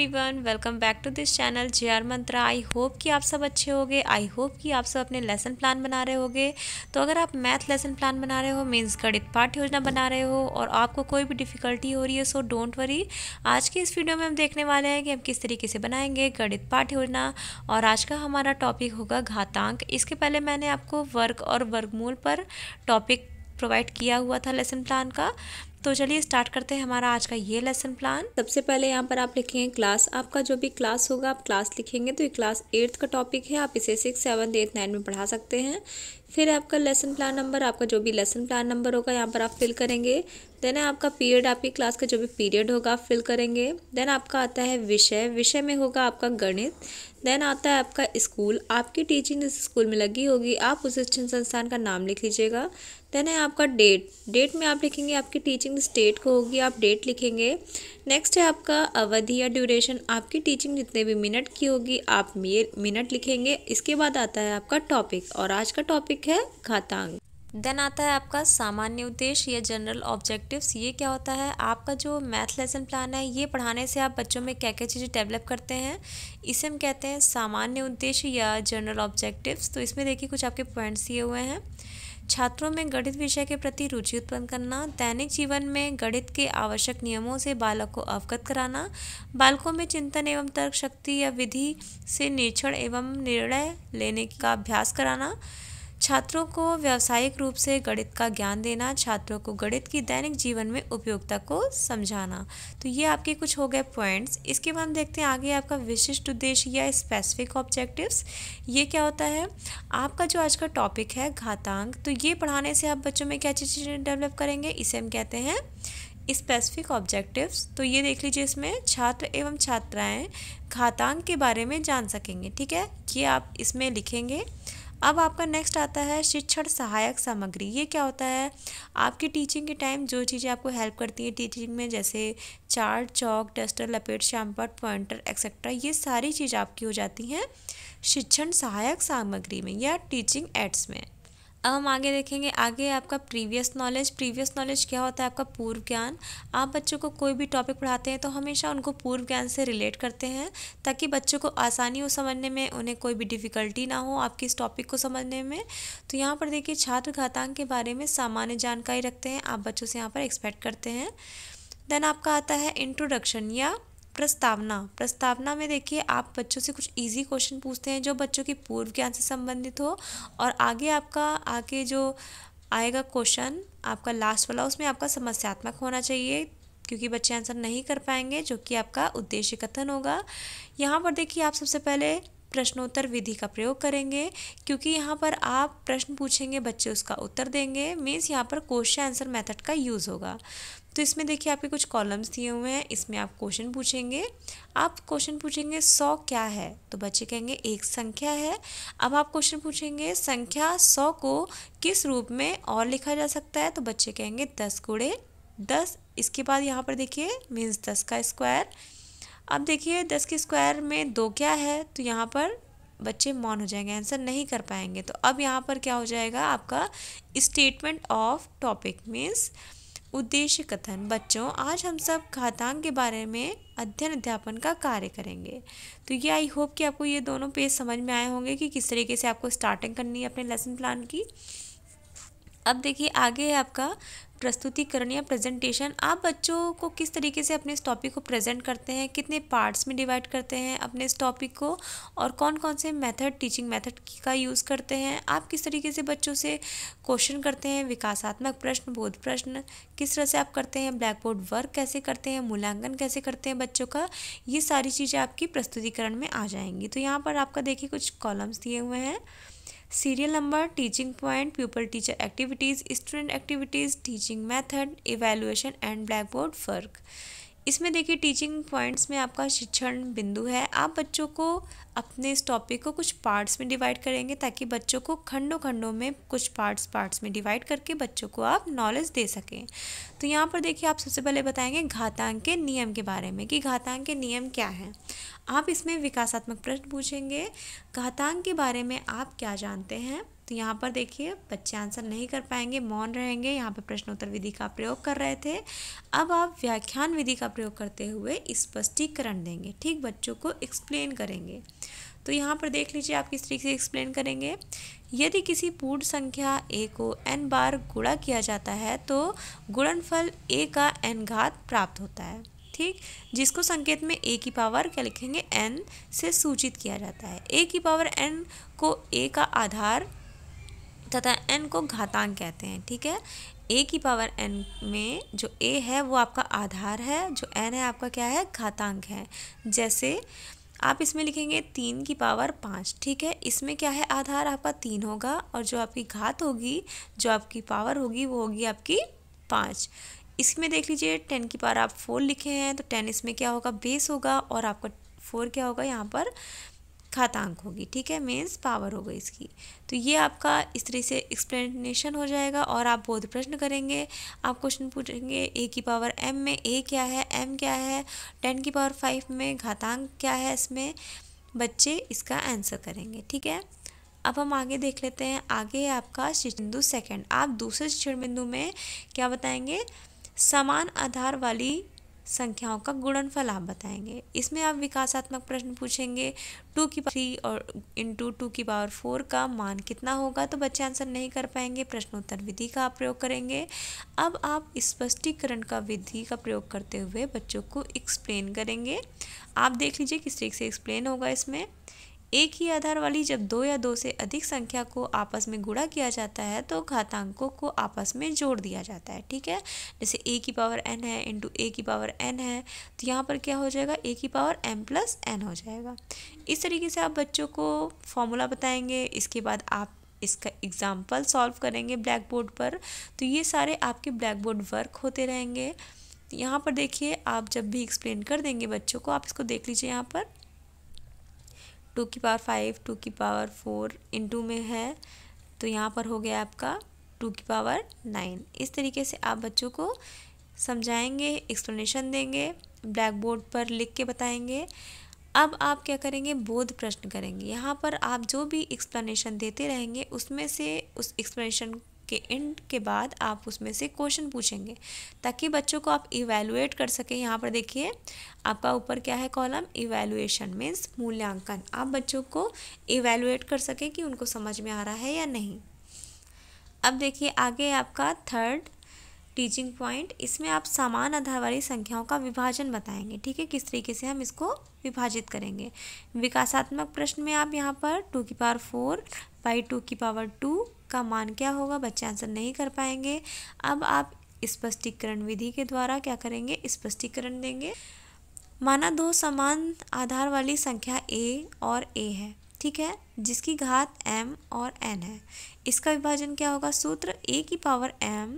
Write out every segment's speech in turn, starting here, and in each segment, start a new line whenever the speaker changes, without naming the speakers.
Everyone welcome back to this channel J R Mantra I hope कि आप सब अच्छे गए आई होप कि आप सब अपने लेसन प्लान बना रहे गए तो अगर आप मैथ लेसन प्लान बना रहे हो मीन्स गणित पाठ योजना बना रहे हो और आपको कोई भी डिफ़िकल्टी हो रही है सो डोंट वरी आज की इस वीडियो में हम देखने वाले हैं कि हम किस तरीके से बनाएंगे गणित पाठ योजना और आज का हमारा टॉपिक होगा घातांक इसके पहले मैंने आपको वर्ग और वर्गमूल पर टॉपिक प्रोवाइड किया हुआ था लेसन प्लान का तो चलिए स्टार्ट करते हैं हमारा आज का ये लेसन प्लान सबसे पहले यहाँ पर आप लिखेंगे क्लास आपका जो भी क्लास होगा आप क्लास लिखेंगे तो ये क्लास एट्थ का टॉपिक है आप इसे सिक्स सेवन्थ एट्थ नाइन में पढ़ा सकते हैं फिर आपका लेसन प्लान नंबर आपका जो भी लेसन प्लान नंबर होगा यहाँ पर आप फिल करेंगे देन आपका पीरियड आपकी क्लास का जो भी पीरियड होगा आप फिल करेंगे देन आपका आता है विषय विषय में होगा आपका गणित देन आता है आपका स्कूल आपकी टीचिंग इस स्कूल में लगी होगी आप उस शिक्षण संस्थान का नाम लिख लीजिएगा देन है आपका डेट डेट में आप लिखेंगे आपकी टीचिंग स्टेट को होगी आप डेट लिखेंगे नेक्स्ट है आपका अवधि या ड्यूरेशन आपकी टीचिंग जितने भी मिनट की होगी आप मिनट लिखेंगे इसके बाद आता है आपका टॉपिक और आज का टॉपिक है खातांग देन आता है आपका सामान्य उद्देश्य या जनरल ऑब्जेक्टिव्स ये क्या होता है आपका जो मैथ लेसन प्लान है ये पढ़ाने से आप बच्चों में क्या क्या चीज़ें डेवलप करते हैं इसे हम कहते हैं सामान्य उद्देश्य या जनरल ऑब्जेक्टिव्स तो इसमें देखिए कुछ आपके पॉइंट्स दिए हुए हैं छात्रों में गणित विषय के प्रति रुचि उत्पन्न करना दैनिक जीवन में गणित के आवश्यक नियमों से बालक को अवगत कराना बालकों में चिंतन एवं तर्क शक्ति या विधि से निरीक्षण एवं निर्णय लेने का अभ्यास कराना छात्रों को व्यावसायिक रूप से गणित का ज्ञान देना छात्रों को गणित की दैनिक जीवन में उपयोगिता को समझाना तो ये आपके कुछ हो गए पॉइंट्स इसके बाद हम देखते हैं आगे आपका विशिष्ट उद्देश्य या स्पेसिफिक ऑब्जेक्टिव्स ये क्या होता है आपका जो आज का टॉपिक है घातांक तो ये पढ़ाने से आप बच्चों में क्या चीज़ें डेवलप करेंगे इसे हम कहते हैं स्पेसिफिक ऑब्जेक्टिव्स तो ये देख लीजिए इसमें छात्र एवं छात्राएं घातांक के बारे में जान सकेंगे ठीक है ये आप इसमें लिखेंगे अब आपका नेक्स्ट आता है शिक्षण सहायक सामग्री ये क्या होता है आपकी टीचिंग के टाइम जो चीज़ें आपको हेल्प करती हैं टीचिंग में जैसे चार्ट चौक डस्टर लपेट शैम्पर पॉइंटर एक्सेट्रा ये सारी चीज़ आपकी हो जाती हैं शिक्षण सहायक सामग्री में या टीचिंग एड्स में अब हम आगे देखेंगे आगे आपका प्रीवियस नॉलेज प्रीवियस नॉलेज क्या होता है आपका पूर्व ज्ञान आप बच्चों को कोई भी टॉपिक पढ़ाते हैं तो हमेशा उनको पूर्व ज्ञान से रिलेट करते हैं ताकि बच्चों को आसानी हो समझने में उन्हें कोई भी डिफ़िकल्टी ना हो आपकी इस टॉपिक को समझने में तो यहाँ पर देखिए छात्र घातांक के बारे में सामान्य जानकारी रखते हैं आप बच्चों से यहाँ पर एक्सपेक्ट करते हैं देन आपका आता है इंट्रोडक्शन या प्रस्तावना प्रस्तावना में देखिए आप बच्चों से कुछ इजी क्वेश्चन पूछते हैं जो बच्चों के पूर्व ज्ञान से संबंधित हो और आगे आपका आगे जो आएगा क्वेश्चन आपका लास्ट वाला उसमें आपका समस्यात्मक होना चाहिए क्योंकि बच्चे आंसर नहीं कर पाएंगे जो कि आपका उद्देश्य कथन होगा यहाँ पर देखिए आप सबसे पहले प्रश्नोत्तर विधि का प्रयोग करेंगे क्योंकि यहाँ पर आप प्रश्न पूछेंगे बच्चे उसका उत्तर देंगे मीन्स यहाँ पर क्वेश्चन आंसर मेथड का यूज़ होगा तो इसमें देखिए आपके कुछ कॉलम्स दिए हुए हैं इसमें आप क्वेश्चन पूछेंगे आप क्वेश्चन पूछेंगे सौ क्या है तो बच्चे कहेंगे एक संख्या है अब आप क्वेश्चन पूछेंगे संख्या सौ को किस रूप में और लिखा जा सकता है तो बच्चे कहेंगे दस गुड़े दस इसके बाद यहाँ पर देखिए मीन्स दस का स्क्वायर अब देखिए दस के स्क्वायर में दो क्या है तो यहाँ पर बच्चे मौन हो जाएंगे आंसर नहीं कर पाएंगे तो अब यहाँ पर क्या हो जाएगा आपका स्टेटमेंट ऑफ टॉपिक मीन्स उद्देश्य कथन बच्चों आज हम सब घातांक के बारे में अध्ययन अध्यापन का कार्य करेंगे तो ये आई होप कि आपको ये दोनों पेज समझ में आए होंगे कि किस तरीके से आपको स्टार्टिंग करनी है अपने लेसन प्लान की अब देखिए आगे है आपका प्रस्तुतिकरण या प्रेजेंटेशन आप बच्चों को किस तरीके से अपने इस टॉपिक को प्रेजेंट करते हैं कितने पार्ट्स में डिवाइड करते हैं अपने इस टॉपिक को और कौन कौन से मेथड टीचिंग मेथड का यूज़ करते हैं आप किस तरीके से बच्चों से क्वेश्चन करते हैं विकासात्मक प्रश्न बोध प्रश्न किस तरह से आप करते हैं ब्लैक बोर्ड वर्क कैसे करते हैं मूल्यांकन कैसे करते हैं बच्चों का ये सारी चीज़ें आपकी प्रस्तुतिकरण में आ जाएंगी तो यहाँ पर आपका देखिए कुछ कॉलम्स दिए हुए हैं serial number, teaching point, pupil teacher activities, student activities, teaching method, evaluation and blackboard work. इसमें देखिए टीचिंग पॉइंट्स में आपका शिक्षण बिंदु है आप बच्चों को अपने इस टॉपिक को कुछ पार्ट्स में डिवाइड करेंगे ताकि बच्चों को खंडों खंडों में कुछ पार्ट्स पार्ट्स में डिवाइड करके बच्चों को आप नॉलेज दे सकें तो यहाँ पर देखिए आप सबसे पहले बताएंगे घातांक के नियम के बारे में कि घातांक के नियम क्या हैं आप इसमें विकासात्मक प्रश्न पूछेंगे घातांक के बारे में आप क्या जानते हैं तो यहाँ पर देखिए बच्चे आंसर नहीं कर पाएंगे मौन रहेंगे यहाँ पर प्रश्नोत्तर विधि का प्रयोग कर रहे थे अब आप व्याख्यान विधि का प्रयोग करते हुए स्पष्टीकरण देंगे ठीक बच्चों को एक्सप्लेन करेंगे तो यहाँ पर देख लीजिए आप किस तरीके से एक्सप्लेन करेंगे यदि किसी पूर्ण संख्या ए को एन बार गुणा किया जाता है तो गुणनफल ए का एन घात प्राप्त होता है ठीक जिसको संकेत में ए की पावर क्या लिखेंगे एन से सूचित किया जाता है ए की पावर एन को ए का आधार तथा एन को घातांक कहते हैं ठीक है ए की पावर एन में जो ए है वो आपका आधार है जो एन है आपका क्या है घातांक है जैसे आप इसमें लिखेंगे तीन की पावर पाँच ठीक है इसमें क्या है आधार आपका तीन होगा और जो आपकी घात होगी जो आपकी पावर होगी वो होगी आपकी पाँच इसमें देख लीजिए टेन की पावर आप फोर लिखे हैं तो टेन इसमें क्या होगा बेस होगा और आपका फोर क्या होगा यहाँ पर घातांक होगी ठीक है मेंस पावर हो गई इसकी तो ये आपका इस तरह से एक्सप्लेनेशन हो जाएगा और आप बोध प्रश्न करेंगे आप क्वेश्चन पूछेंगे ए की पावर एम में ए क्या है एम क्या है टेन की पावर फाइव में घातांक क्या है इसमें बच्चे इसका आंसर करेंगे ठीक है अब हम आगे देख लेते हैं आगे है आपका बिंदु सेकेंड आप दूसरे शिक्षण बिंदु में क्या बताएंगे समान आधार वाली संख्याओं का गुणनफल आप बताएंगे इसमें आप विकासात्मक प्रश्न पूछेंगे टू की थ्री और इंटू टू की पावर फोर का मान कितना होगा तो बच्चे आंसर नहीं कर पाएंगे प्रश्नोत्तर विधि का आप प्रयोग करेंगे अब आप स्पष्टीकरण का विधि का प्रयोग करते हुए बच्चों को एक्सप्लेन करेंगे आप देख लीजिए किस तरीके से एक्सप्लेन होगा इसमें एक ही आधार वाली जब दो या दो से अधिक संख्या को आपस में गुणा किया जाता है तो घातांकों को आपस में जोड़ दिया जाता है ठीक है जैसे ए की पावर एन है इंटू ए की पावर एन है तो यहाँ पर क्या हो जाएगा ए की पावर एम प्लस एन हो जाएगा इस तरीके से आप बच्चों को फॉर्मूला बताएंगे इसके बाद आप इसका एग्ज़ाम्पल सॉल्व करेंगे ब्लैक बोर्ड पर तो ये सारे आपके ब्लैक बोर्ड वर्क होते रहेंगे यहाँ पर देखिए आप जब भी एक्सप्लेन कर देंगे बच्चों को आप इसको देख लीजिए यहाँ पर टू की पावर फाइव टू की पावर फोर इंटू में है तो यहाँ पर हो गया आपका टू की पावर नाइन इस तरीके से आप बच्चों को समझाएंगे एक्सप्लेनेशन देंगे ब्लैक बोर्ड पर लिख के बताएंगे अब आप क्या करेंगे बोध प्रश्न करेंगे यहाँ पर आप जो भी एक्सप्लेनेशन देते रहेंगे उसमें से उस एक्सप्लेनेशन के एंड के बाद आप उसमें से क्वेश्चन पूछेंगे ताकि बच्चों को आप इवेलुएट कर सकें यहाँ पर देखिए आपका ऊपर क्या है कॉलम इवेलुएशन मीन्स मूल्यांकन आप बच्चों को इवेलुएट कर सकें कि उनको समझ में आ रहा है या नहीं अब देखिए आगे आपका थर्ड टीचिंग पॉइंट इसमें आप समान आधार वाली संख्याओं का विभाजन बताएंगे ठीक है किस तरीके से हम इसको विभाजित करेंगे विकासात्मक प्रश्न में आप यहाँ पर टू की पावर फोर बाई टू की पावर टू इसका मान क्या होगा बच्चे आंसर नहीं कर पाएंगे अब आप स्पष्टीकरण विधि के द्वारा क्या करेंगे स्पष्टीकरण देंगे माना दो समान आधार वाली संख्या ए और ए है ठीक है जिसकी घात एम और एन है इसका विभाजन क्या होगा सूत्र ए की पावर एम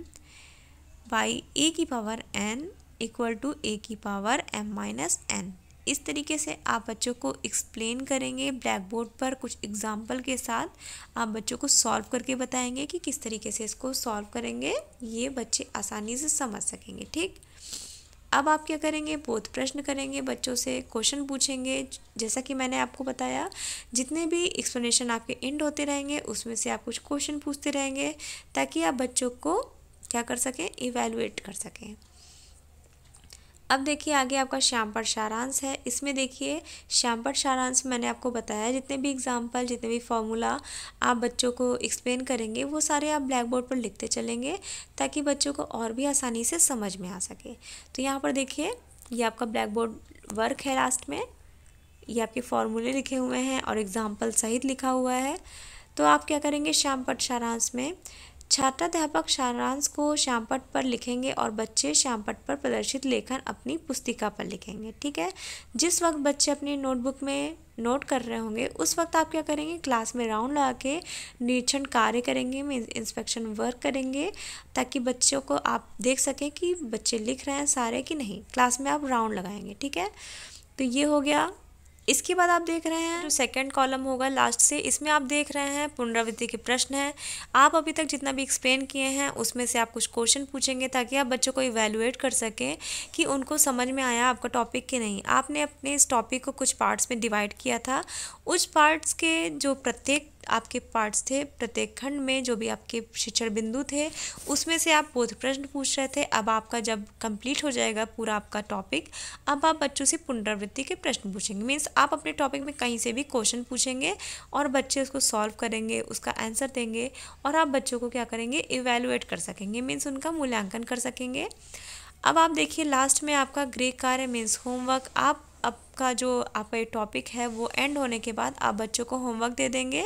बाई ए की power N equal to A की पावर एम माइनस एन इस तरीके से आप बच्चों को एक्सप्लेन करेंगे ब्लैक बोर्ड पर कुछ एग्जाम्पल के साथ आप बच्चों को सॉल्व करके बताएंगे कि किस तरीके से इसको सॉल्व करेंगे ये बच्चे आसानी से समझ सकेंगे ठीक अब आप क्या करेंगे बोध प्रश्न करेंगे बच्चों से क्वेश्चन पूछेंगे जैसा कि मैंने आपको बताया जितने भी एक्सप्लेनेशन आपके एंड होते रहेंगे उसमें से आप कुछ क्वेश्चन पूछते रहेंगे ताकि आप बच्चों को क्या कर सकें इवेलुएट कर सकें अब देखिए आगे आपका श्यामपट सारांश है इसमें देखिए श्यामपट सारांश मैंने आपको बताया जितने भी एग्जाम्पल जितने भी फॉर्मूला आप बच्चों को एक्सप्लेन करेंगे वो सारे आप ब्लैक बोर्ड पर लिखते चलेंगे ताकि बच्चों को और भी आसानी से समझ में आ सके तो यहाँ पर देखिए ये आपका ब्लैक बोर्ड वर्क है लास्ट में ये आपके फॉर्मूले लिखे हुए हैं और एग्ज़ाम्पल सहित लिखा हुआ है तो आप क्या करेंगे श्यामपट सारांश में छात्राध्यापक सारांश को श्यामपट पर लिखेंगे और बच्चे श्यामपट पर प्रदर्शित लेखन अपनी पुस्तिका पर लिखेंगे ठीक है जिस वक्त बच्चे अपनी नोटबुक में नोट कर रहे होंगे उस वक्त आप क्या करेंगे क्लास में राउंड लगा के निरीक्षण कार्य करेंगे इंस्पेक्शन वर्क करेंगे ताकि बच्चों को आप देख सकें कि बच्चे लिख रहे हैं सारे कि नहीं क्लास में आप राउंड लगाएंगे ठीक है तो ये हो गया इसके बाद आप देख रहे हैं जो सेकंड कॉलम होगा लास्ट से इसमें आप देख रहे हैं पुनरावृत्ति के प्रश्न हैं आप अभी तक जितना भी एक्सप्लेन किए हैं उसमें से आप कुछ क्वेश्चन पूछेंगे ताकि आप बच्चों को इवेलुएट कर सकें कि उनको समझ में आया आपका टॉपिक कि नहीं आपने अपने इस टॉपिक को कुछ पार्ट्स में डिवाइड किया था उस पार्ट्स के जो प्रत्येक आपके पार्ट्स थे प्रत्येक खंड में जो भी आपके शिक्षण बिंदु थे उसमें से आप बोध प्रश्न पूछ रहे थे अब आपका जब कंप्लीट हो जाएगा पूरा आपका टॉपिक अब आप बच्चों से पुनरावृत्ति के प्रश्न पूछेंगे मीन्स आप अपने टॉपिक में कहीं से भी क्वेश्चन पूछेंगे और बच्चे उसको सॉल्व करेंगे उसका आंसर देंगे और आप बच्चों को क्या करेंगे इवेलुएट कर सकेंगे मीन्स उनका मूल्यांकन कर सकेंगे अब आप देखिए लास्ट में आपका गृह कार्य मीन्स होमवर्क आप का जो आपका ये टॉपिक है वो एंड होने के बाद आप बच्चों को होमवर्क दे देंगे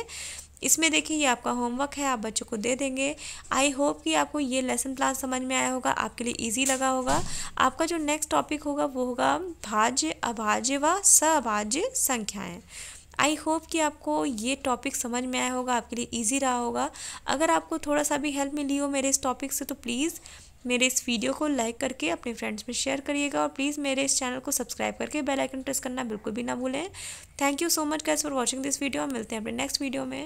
इसमें देखिए ये आपका होमवर्क है आप बच्चों को दे देंगे आई होप कि आपको ये लेसन प्लान समझ में आया होगा आपके लिए इजी लगा होगा आपका जो नेक्स्ट टॉपिक होगा वो होगा भाज्य अभाज्य व सभाज्य संख्याएं आई होप कि आपको ये टॉपिक समझ में आया होगा आपके लिए ईजी रहा होगा अगर आपको थोड़ा सा भी हेल्प मिली हो मेरे इस टॉपिक से तो प्लीज़ मेरे इस वीडियो को लाइक करके अपने फ्रेंड्स में शेयर करिएगा और प्लीज़ मेरे इस चैनल को सब्सक्राइब करके बेल आइकन प्रेस करना बिल्कुल भी ना भूलें thank you so much guys for watching this video मिलते हैं अपने नेक्स्ट वीडियो में